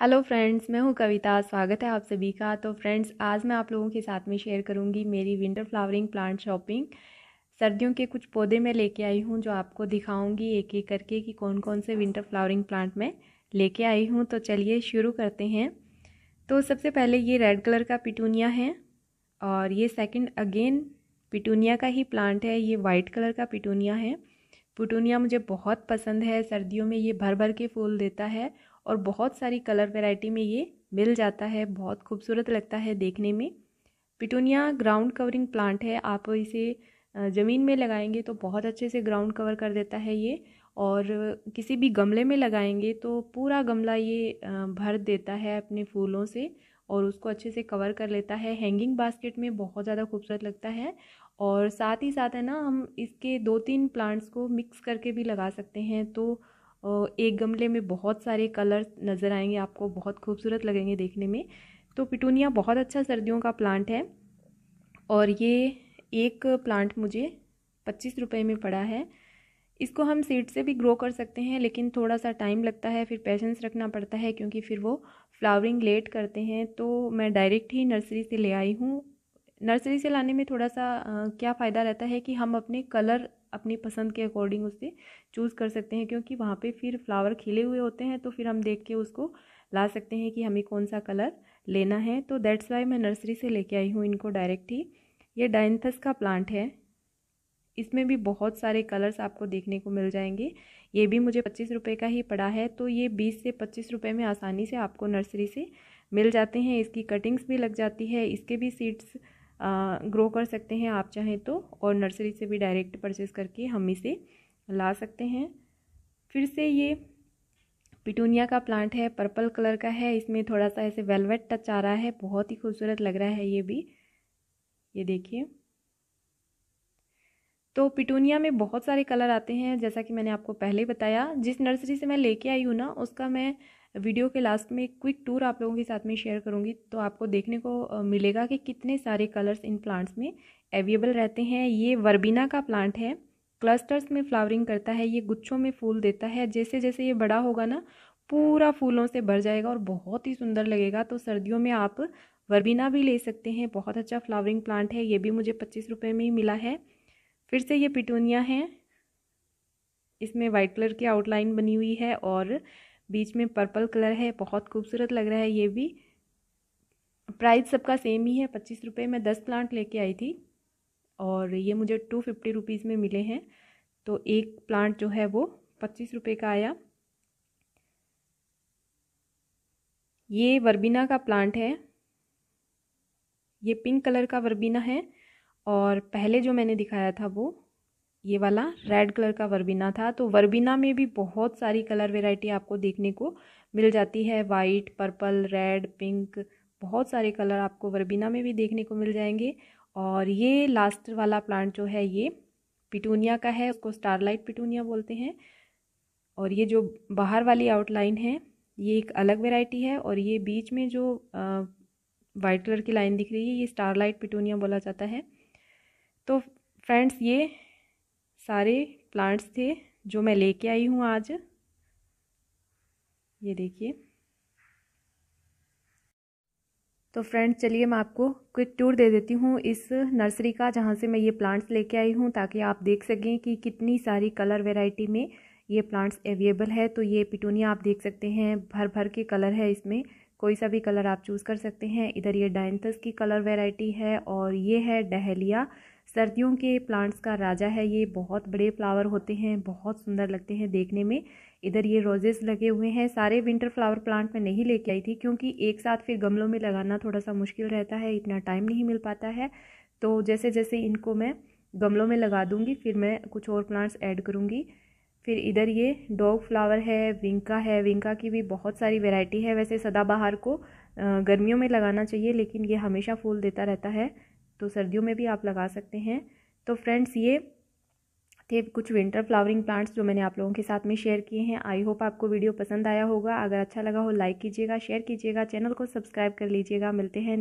hello friends मैं हूं कविता स्वागत है आप सभी का तो फ्रेंड्स आज मैं आप लोगों के साथ में शेयर करूंगी मेरी विंटर फ्लावरिंग प्लांट शॉपिंग सर्दियों के कुछ पौधे मैं लेके आई हूं जो आपको दिखाऊंगी एक एक करके कि कौन कौन से विंटर फ्लावरिंग प्लांट मैं लेके आई हूं तो चलिए शुरू करते हैं तो सबसे पहले ये रेड कलर का पिटूनिया है और ये सेकेंड अगेन पिटूनिया का ही प्लांट है ये वाइट कलर का पिटूनिया है पिटूनिया मुझे बहुत पसंद है सर्दियों में ये भर भर के फूल देता है और बहुत सारी कलर वेराइटी में ये मिल जाता है बहुत खूबसूरत लगता है देखने में पिटूनिया ग्राउंड कवरिंग प्लांट है आप इसे ज़मीन में लगाएंगे तो बहुत अच्छे से ग्राउंड कवर कर देता है ये और किसी भी गमले में लगाएंगे तो पूरा गमला ये भर देता है अपने फूलों से और उसको अच्छे से कवर कर लेता है हैंगिंग बास्केट में बहुत ज़्यादा खूबसूरत लगता है और साथ ही साथ है ना हम इसके दो तीन प्लांट्स को मिक्स करके भी लगा सकते हैं तो और एक गमले में बहुत सारे कलर नज़र आएंगे आपको बहुत खूबसूरत लगेंगे देखने में तो पिटूनिया बहुत अच्छा सर्दियों का प्लांट है और ये एक प्लांट मुझे पच्चीस रुपये में पड़ा है इसको हम सीड से भी ग्रो कर सकते हैं लेकिन थोड़ा सा टाइम लगता है फिर पेशेंस रखना पड़ता है क्योंकि फिर वो फ्लावरिंग लेट करते हैं तो मैं डायरेक्ट ही नर्सरी से ले आई हूँ नर्सरी से लाने में थोड़ा सा आ, क्या फ़ायदा रहता है कि हम अपने कलर अपनी पसंद के अकॉर्डिंग उससे चूज़ कर सकते हैं क्योंकि वहाँ पे फिर फ्लावर खिले हुए होते हैं तो फिर हम देख के उसको ला सकते हैं कि हमें कौन सा कलर लेना है तो दैट्स वाई मैं नर्सरी से लेके आई हूँ इनको डायरेक्ट ही ये डाइंथस का प्लांट है इसमें भी बहुत सारे कलर्स आपको देखने को मिल जाएंगे ये भी मुझे पच्चीस रुपये का ही पड़ा है तो ये बीस से पच्चीस रुपये में आसानी से आपको नर्सरी से मिल जाते हैं इसकी कटिंग्स भी लग जाती है इसके भी सीड्स ग्रो कर सकते हैं आप चाहें तो और नर्सरी से भी डायरेक्ट परचेज़ करके हम इसे ला सकते हैं फिर से ये पिटूनिया का प्लांट है पर्पल कलर का है इसमें थोड़ा सा ऐसे वेलवेट टच आ रहा है बहुत ही खूबसूरत लग रहा है ये भी ये देखिए तो पिटूनिया में बहुत सारे कलर आते हैं जैसा कि मैंने आपको पहले बताया जिस नर्सरी से मैं लेके आई हूँ ना उसका मैं वीडियो के लास्ट में एक क्विक टूर आप लोगों के साथ में शेयर करूँगी तो आपको देखने को मिलेगा कि कितने सारे कलर्स इन प्लांट्स में अवेलेबल रहते हैं ये वर्बीना का प्लांट है क्लस्टर्स में फ्लावरिंग करता है ये गुच्छों में फूल देता है जैसे जैसे ये बड़ा होगा ना पूरा फूलों से भर जाएगा और बहुत ही सुंदर लगेगा तो सर्दियों में आप वर्बीना भी ले सकते हैं बहुत अच्छा फ्लावरिंग प्लांट है ये भी मुझे पच्चीस रुपये में ही मिला है फिर से ये पिटूनिया है इसमें वाइट कलर की आउटलाइन बनी हुई है और बीच में पर्पल कलर है बहुत खूबसूरत लग रहा है ये भी प्राइस सबका सेम ही है पच्चीस रुपये मैं दस प्लांट लेके आई थी और ये मुझे टू फिफ्टी रुपीज़ में मिले हैं तो एक प्लांट जो है वो पच्चीस रुपये का आया ये वर्बीना का प्लांट है ये पिंक कलर का वर्बीना है और पहले जो मैंने दिखाया था वो ये वाला रेड कलर का वर्बीना था तो वर्बीना में भी बहुत सारी कलर वेराइटी आपको देखने को मिल जाती है वाइट पर्पल रेड पिंक बहुत सारे कलर आपको वर्बीना में भी देखने को मिल जाएंगे और ये लास्ट वाला प्लांट जो है ये पिटूनिया का है उसको स्टारलाइट पिटूनिया बोलते हैं और ये जो बाहर वाली आउटलाइन है ये एक अलग वेराइटी है और ये बीच में जो वाइट कलर की लाइन दिख रही है ये स्टारलाइट पिटूनिया बोला जाता है तो फ्रेंड्स ये सारे प्लांट्स थे जो मैं लेके आई हूँ आज ये देखिए तो फ्रेंड चलिए मैं आपको क्विक टूर दे देती हूँ इस नर्सरी का जहाँ से मैं ये प्लांट्स लेके आई हूँ ताकि आप देख सकें कि कितनी सारी कलर वेराइटी में ये प्लांट्स अवेलेबल है तो ये पिटूनिया आप देख सकते हैं भर भर के कलर है इसमें कोई सा भी कलर आप चूज़ कर सकते हैं इधर ये डाइंथस की कलर वेराइटी है और ये है डहलिया सर्दियों के प्लांट्स का राजा है ये बहुत बड़े फ्लावर होते हैं बहुत सुंदर लगते हैं देखने में इधर ये रोजेज़ लगे हुए हैं सारे विंटर फ्लावर प्लांट में नहीं लेके आई थी क्योंकि एक साथ फिर गमलों में लगाना थोड़ा सा मुश्किल रहता है इतना टाइम नहीं मिल पाता है तो जैसे जैसे इनको मैं गमलों में लगा दूँगी फिर मैं कुछ और प्लांट्स ऐड करूँगी फिर इधर ये डॉग फ्लावर है विंका है विंका की भी बहुत सारी वेराइटी है वैसे सदाबहार को गर्मियों में लगाना चाहिए लेकिन ये हमेशा फूल देता रहता है तो सर्दियों में भी आप लगा सकते हैं तो फ्रेंड्स ये थे कुछ विंटर फ्लावरिंग प्लांट्स जो मैंने आप लोगों के साथ में शेयर किए हैं आई होप आपको वीडियो पसंद आया होगा अगर अच्छा लगा हो लाइक कीजिएगा शेयर कीजिएगा चैनल को सब्सक्राइब कर लीजिएगा मिलते हैं